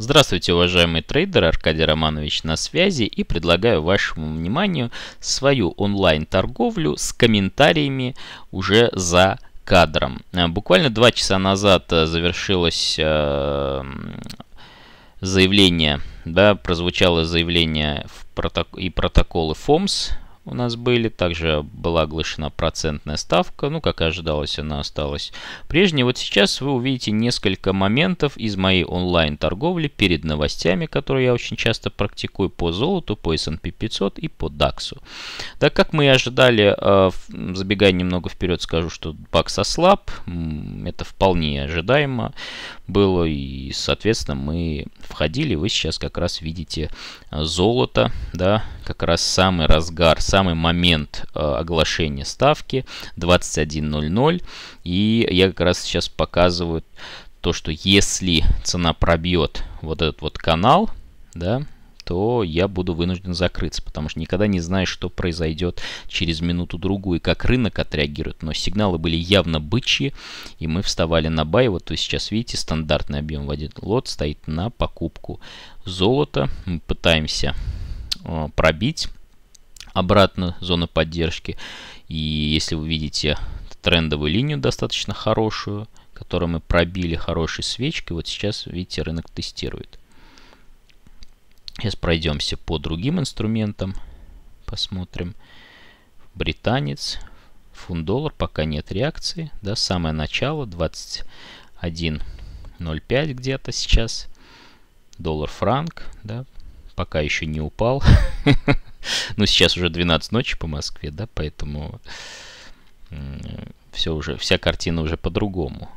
Здравствуйте, уважаемый трейдер, Аркадий Романович на связи и предлагаю вашему вниманию свою онлайн-торговлю с комментариями уже за кадром. Э, буквально два часа назад э, завершилось э, заявление, да, прозвучало заявление в проток и протоколы ФОМС у нас были. Также была оглашена процентная ставка. Ну, как и ожидалось, она осталась прежней. Вот сейчас вы увидите несколько моментов из моей онлайн-торговли перед новостями, которые я очень часто практикую по золоту, по S&P 500 и по DAX. Так как мы и ожидали, э, забегая немного вперед, скажу, что бакс ослаб. Это вполне ожидаемо было. И, соответственно, мы входили. Вы сейчас как раз видите э, золото, да, как раз самый разгар, самый момент э, оглашения ставки 21.00. И я как раз сейчас показываю то, что если цена пробьет вот этот вот канал, да, то я буду вынужден закрыться, потому что никогда не знаешь, что произойдет через минуту-другую, как рынок отреагирует. Но сигналы были явно бычьи, и мы вставали на бай. Вот вы сейчас видите, стандартный объем в один лот стоит на покупку золота. Мы пытаемся Э, пробить обратно зону поддержки. И если вы видите трендовую линию достаточно хорошую, которую мы пробили хорошей свечкой, вот сейчас, видите, рынок тестирует. Сейчас пройдемся по другим инструментам. Посмотрим. Британец. Фунт-доллар. Пока нет реакции. Да, самое начало. 21.05 где-то сейчас. Доллар-франк. Да, пока еще не упал. Ну, сейчас уже 12 ночи по Москве, да, поэтому все уже, вся картина уже по-другому.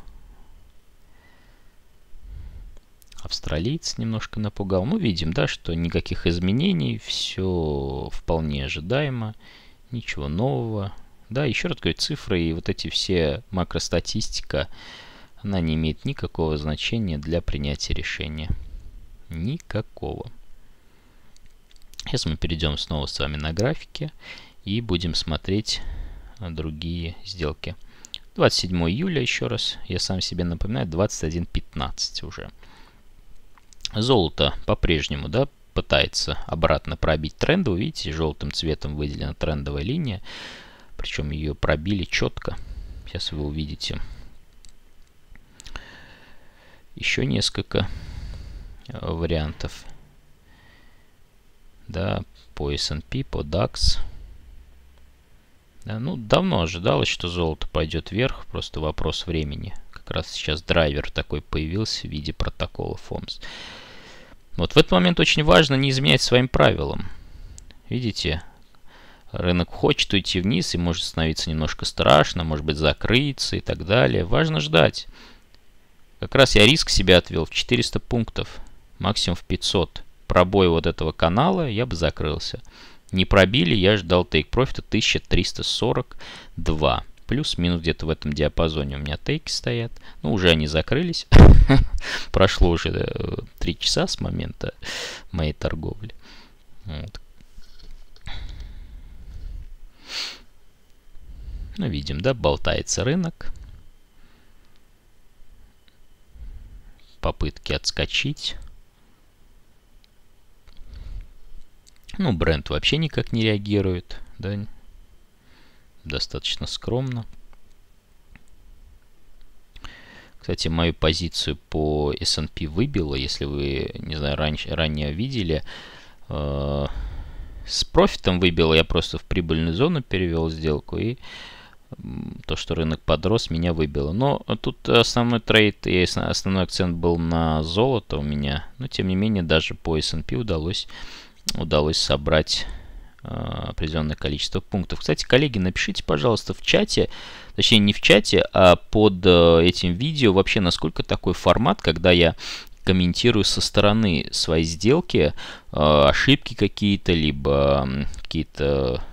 Австралиец немножко напугал. Ну, видим, да, что никаких изменений, все вполне ожидаемо, ничего нового. Да, еще раз говорю, цифры и вот эти все макростатистика, она не имеет никакого значения для принятия решения. Никакого. Сейчас мы перейдем снова с вами на графики и будем смотреть а, другие сделки. 27 июля еще раз, я сам себе напоминаю, 21.15 уже. Золото по-прежнему, да, пытается обратно пробить тренд. Вы видите, желтым цветом выделена трендовая линия, причем ее пробили четко. Сейчас вы увидите еще несколько а, вариантов да, по S&P, по DAX. Да, ну, давно ожидалось, что золото пойдет вверх, просто вопрос времени. Как раз сейчас драйвер такой появился в виде протокола FOMS. Вот в этот момент очень важно не изменять своим правилам. Видите, рынок хочет уйти вниз и может становиться немножко страшно, может быть закрыться и так далее. Важно ждать. Как раз я риск себе отвел в 400 пунктов, максимум в 500 пробой вот этого канала, я бы закрылся. Не пробили, я ждал тейк профита 1342. Плюс-минус где-то в этом диапазоне у меня тейки стоят. Ну, уже они закрылись. Прошло уже 3 э, часа с момента моей торговли. Вот. Ну, видим, да, болтается рынок. Попытки отскочить. Ну, бренд вообще никак не реагирует, да, достаточно скромно. Кстати, мою позицию по S&P выбило, если вы, не знаю, раньше, ранее видели. Э, с профитом выбило, я просто в прибыльную зону перевел сделку, и то, что рынок подрос, меня выбило. Но тут основной трейд и основной акцент был на золото у меня, но тем не менее даже по S&P удалось удалось собрать э, определенное количество пунктов. Кстати, коллеги, напишите, пожалуйста, в чате, точнее не в чате, а под э, этим видео вообще, насколько такой формат, когда я комментирую со стороны свои сделки, э, ошибки какие-то, либо какие-то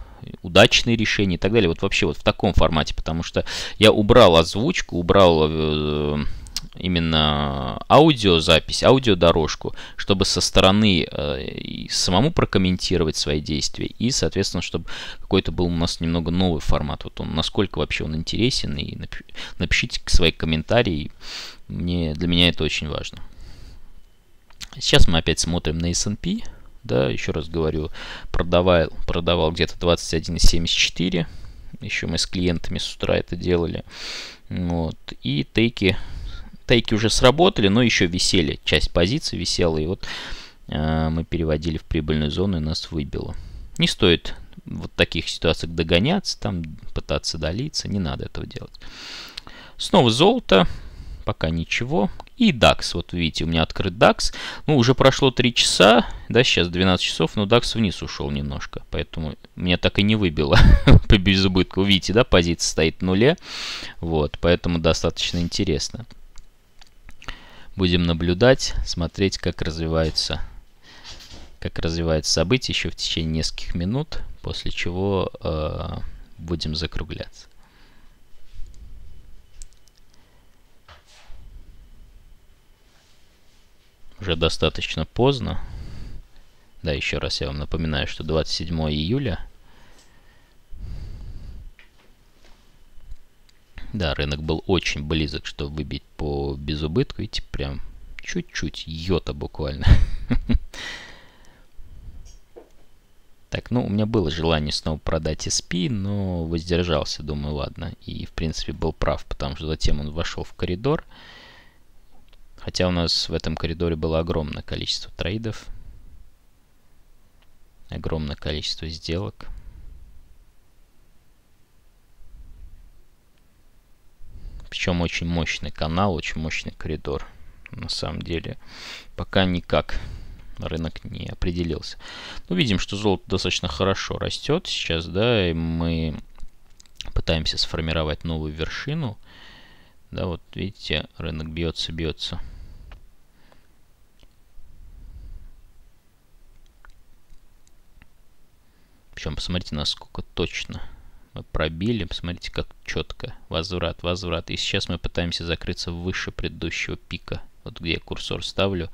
удачные решения и так далее. Вот вообще вот в таком формате, потому что я убрал озвучку, убрал именно аудиозапись, аудиодорожку, чтобы со стороны э, самому прокомментировать свои действия и, соответственно, чтобы какой-то был у нас немного новый формат. Вот он, насколько вообще он интересен, и напишите свои комментарии. Мне, для меня это очень важно. Сейчас мы опять смотрим на S&P. Да, еще раз говорю, продавал, продавал где-то 21,74. Еще мы с клиентами с утра это делали. Вот. И тейки тейки уже сработали, но еще висели, часть позиции висела, и вот э, мы переводили в прибыльную зону и нас выбило. Не стоит вот таких ситуациях догоняться, там пытаться долиться, не надо этого делать. Снова золото, пока ничего. И DAX, вот видите, у меня открыт DAX. Ну, уже прошло 3 часа, да, сейчас 12 часов, но DAX вниз ушел немножко. Поэтому меня так и не выбило по безубытку. Видите, да, позиция стоит в нуле. Вот, поэтому достаточно интересно. Будем наблюдать, смотреть, как развиваются, как развиваются события еще в течение нескольких минут, после чего э, будем закругляться. Уже достаточно поздно. Да, еще раз я вам напоминаю, что 27 июля – Да, рынок был очень близок, чтобы выбить по безубытку. Видите, прям чуть-чуть, йота буквально. Так, ну, у меня было желание снова продать SP, но воздержался, думаю, ладно. И, в принципе, был прав, потому что затем он вошел в коридор. Хотя у нас в этом коридоре было огромное количество трейдов. Огромное количество сделок. Причем очень мощный канал, очень мощный коридор. На самом деле пока никак рынок не определился. Но ну, видим, что золото достаточно хорошо растет сейчас, да, и мы пытаемся сформировать новую вершину. Да, вот видите, рынок бьется, бьется. Причем посмотрите, насколько точно. Вот пробили, посмотрите, как четко. Возврат, возврат. И сейчас мы пытаемся закрыться выше предыдущего пика. Вот где я курсор ставлю.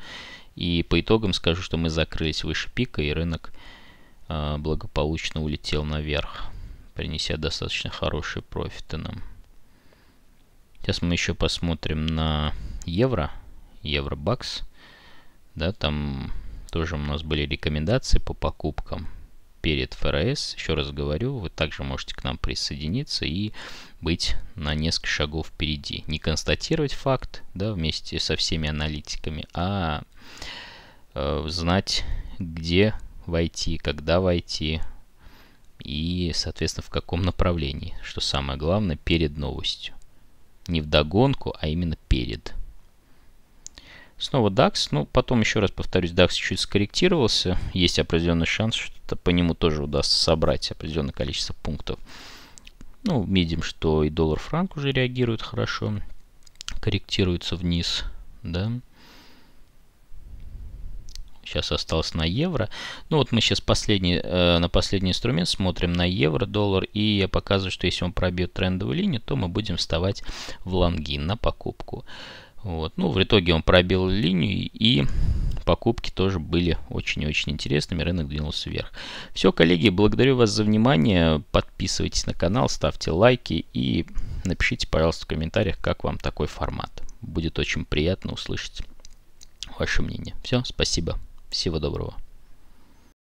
И по итогам скажу, что мы закрылись выше пика, и рынок э, благополучно улетел наверх, принеся достаточно хорошие профиты нам. Сейчас мы еще посмотрим на евро, евро-бакс. Да, там тоже у нас были рекомендации по покупкам перед ФРС. Еще раз говорю, вы также можете к нам присоединиться и быть на несколько шагов впереди. Не констатировать факт да, вместе со всеми аналитиками, а э, знать, где войти, когда войти и, соответственно, в каком направлении, что самое главное, перед новостью. Не в догонку, а именно перед. Снова DAX. Ну, потом, еще раз повторюсь, DAX чуть скорректировался. Есть определенный шанс, что по нему тоже удастся собрать определенное количество пунктов. Ну, видим, что и доллар-франк уже реагирует хорошо. Корректируется вниз, да. Сейчас осталось на евро. Ну вот мы сейчас последний, э, на последний инструмент смотрим на евро, доллар. И я показываю, что если он пробьет трендовую линию, то мы будем вставать в лонги на покупку. Вот. Ну, в итоге он пробил линию и покупки тоже были очень-очень интересными, рынок двинулся вверх. Все, коллеги, благодарю вас за внимание, подписывайтесь на канал, ставьте лайки и напишите, пожалуйста, в комментариях, как вам такой формат. Будет очень приятно услышать ваше мнение. Все, спасибо, всего доброго.